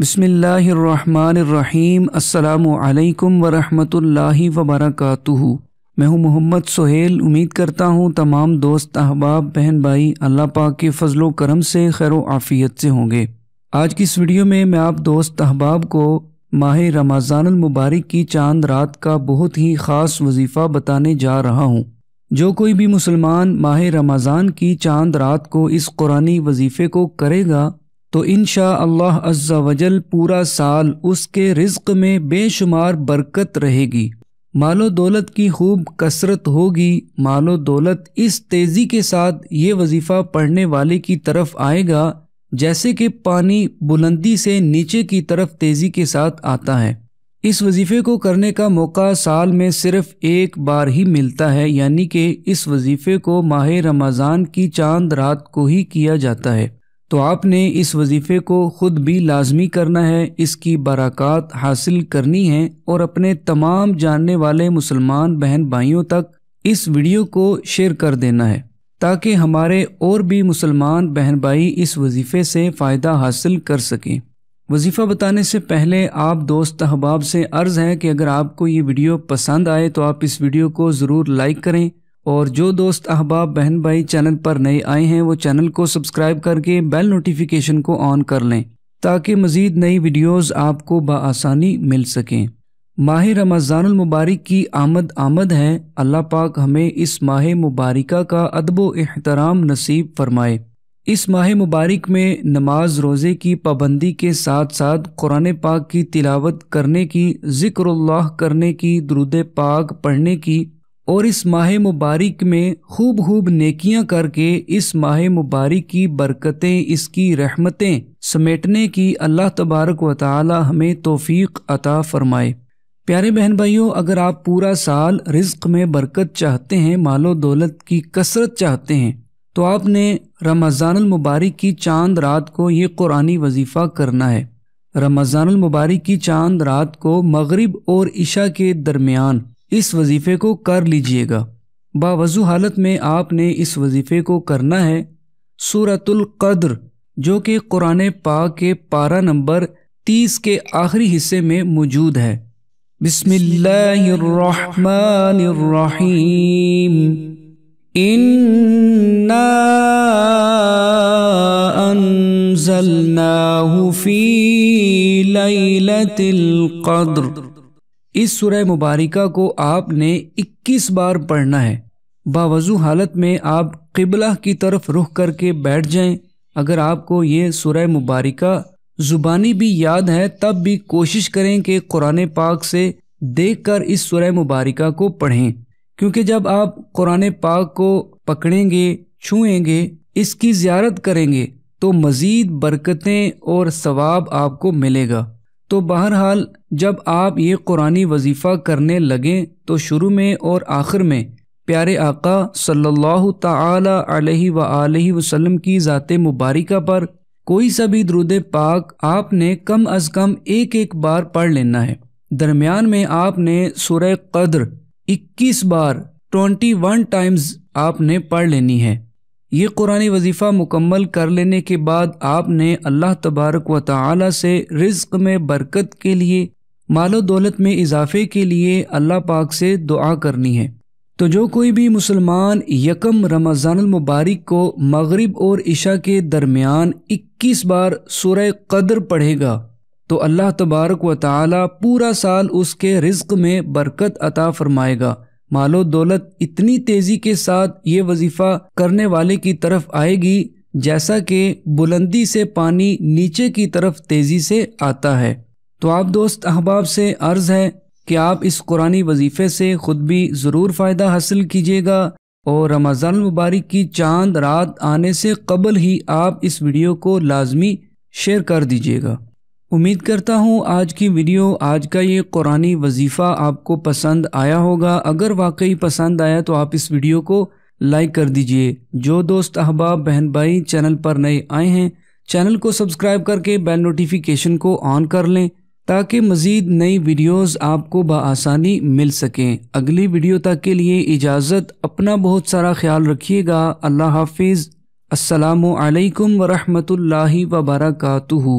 बसमीम् अल्लाम वरहमतुल्लाहि वबरकातुहु मैं हूं मोहम्मद सोहेल उम्मीद करता हूं तमाम दोस्त अहबाब बहन भाई अल्लाह पाक के फजलो करम से खैर आफ़ियत से होंगे आज की इस वीडियो में मैं आप दोस्त अहबाब को माह रमज़ानमबारक की चांद रात का बहुत ही ख़ास वजीफ़ा बताने जा रहा हूँ जो कोई भी मुसलमान माह रमज़ान की चांद रात को इस कुरानी वजीफ़े को करेगा तो इन अल्लाह अज्जा वजल पूरा साल उसके रिज्क में बेशुमार बरकत रहेगी मालो दौलत की खूब कसरत होगी मालो दौलत इस तेज़ी के साथ ये वजीफ़ा पढ़ने वाले की तरफ आएगा जैसे कि पानी बुलंदी से नीचे की तरफ तेज़ी के साथ आता है इस वजीफ़े को करने का मौका साल में सिर्फ एक बार ही मिलता है यानी कि इस वजीफ़े को माह रमज़ान की चांद रात को ही किया जाता है तो आपने इस वजीफ़े को ख़ुद भी लाजमी करना है इसकी बरक़ात हासिल करनी है और अपने तमाम जानने वाले मुसलमान बहन भाइयों तक इस वीडियो को शेयर कर देना है ताकि हमारे और भी मुसलमान बहन भाई इस वजीफ़े से फ़ायदा हासिल कर सकें वजीफ़ा बताने से पहले आप दोस्त अहबाब से अर्ज़ है कि अगर आपको ये वीडियो पसंद आए तो आप इस वीडियो को ज़रूर लाइक करें और जो दोस्त अहबाब बहन भाई चैनल पर नए आए हैं वो चैनल को सब्सक्राइब करके बेल नोटिफिकेशन को ऑन कर लें ताकि मज़ीद नई वीडियोस आपको बसानी मिल सकें माह रमज़ानमबारक की आमद आमद है अल्लाह पाक हमें इस माह मुबारक का अदब अहतराम नसीब फरमाए इस माह मुबारक में नमाज रोज़े की पाबंदी के साथ साथ कुरान पाक की तिलावत करने की ज़िक्रल्लाह करने की दरुद पाक पढ़ने की और इस माह मुबारक में खूब खूब नेकियां करके इस माह मुबारक की बरकतें इसकी रहमतें समेटने की अल्लाह तबारक व ताली हमें तोफ़ी अता फ़रमाए प्यारे बहन भाइयों अगर आप पूरा साल रिज्क में बरकत चाहते हैं मालो दौलत की कसरत चाहते हैं तो आपने रमज़ान मुबारक की चांद रात को ये कुरानी वजीफ़ा करना है रमज़ानमबारक मुबारक की चांद रात को मगरिब और इशा के दरमियान इस वजीफ़े को कर लीजिएगा बावजू हालत में आपने इस वजीफ़े को करना है सूरतुल कद्र जो कि कुरान पाक के पारा नंबर तीस के आखिरी हिस्से में मौजूद है बिस्मिल्लाहिर्रहमानिर्रहीम इन्ना अनजलनाहु फी लैलतिल कद्र इस सुरह मुबारिका को आपने 21 बार पढ़ना है बावजू हालत में आप किबला की तरफ रुख करके बैठ जाएं अगर आपको ये सुरह मुबारिका ज़ुबानी भी याद है तब भी कोशिश करें कि कुरान पाक से देख कर इस सुरह मुबारका को पढ़ें क्योंकि जब आप कुरान पाक को पकड़ेंगे छुएंगे इसकी ज्यारत करेंगे तो मज़ीद बरकतें और सवाब आपको मिलेगा तो बहरहाल जब आप ये कुरानी वजीफ़ा करने लगें तो शुरू में और आखिर में प्यारे आका सल्लल्लाहु ताला अलैहि व वसल्लम की ज़ात मुबारक पर कोई सा भी द्रुद पाक आपने कम अज़ कम एक एक बार पढ़ लेना है दरमियान में आपने सूर्य कद्र 21 बार 21 टाइम्स आपने पढ़ लेनी है ये कुरानी वजीफ़ा मुकम्मल कर लेने के बाद आपने अल्लाह तबारक व ताली से रिज्क में बरकत के लिए मालो दौलत में इजाफे के लिए अल्लाह पाक से दुआ करनी है तो जो कोई भी मुसलमान यकम रमज़ानमबारक को मगरिब और इशा के दरमियान 21 बार सूर्य कदर पढ़ेगा तो अल्लाह तबारक व ताली पूरा साल उसके रिज्क में बरकत अता फ़रमाएगा मालो दौलत इतनी तेजी के साथ ये वजीफा करने वाले की तरफ आएगी जैसा कि बुलंदी से पानी नीचे की तरफ तेजी से आता है तो आप दोस्त अहबाब से अर्ज़ है कि आप इस कुरानी वजीफे से ख़ुद भी ज़रूर फ़ायदा हासिल कीजिएगा और रमज़ान मुबारक की चांद रात आने से कबल ही आप इस वीडियो को लाजमी शेयर कर दीजिएगा उम्मीद करता हूँ आज की वीडियो आज का ये कुरानी वजीफ़ा आपको पसंद आया होगा अगर वाकई पसंद आया तो आप इस वीडियो को लाइक कर दीजिए जो दोस्त अहबाब बहन भाई चैनल पर नए आए हैं चैनल को सब्सक्राइब करके बेल नोटिफिकेशन को ऑन कर लें ताकि मज़ीद नई वीडियोस आपको बसानी मिल सकें अगली वीडियो तक के लिए इजाज़त अपना बहुत सारा ख्याल रखिएगा अल्लाह हाफिज़ असलकम वरहमल वबरकू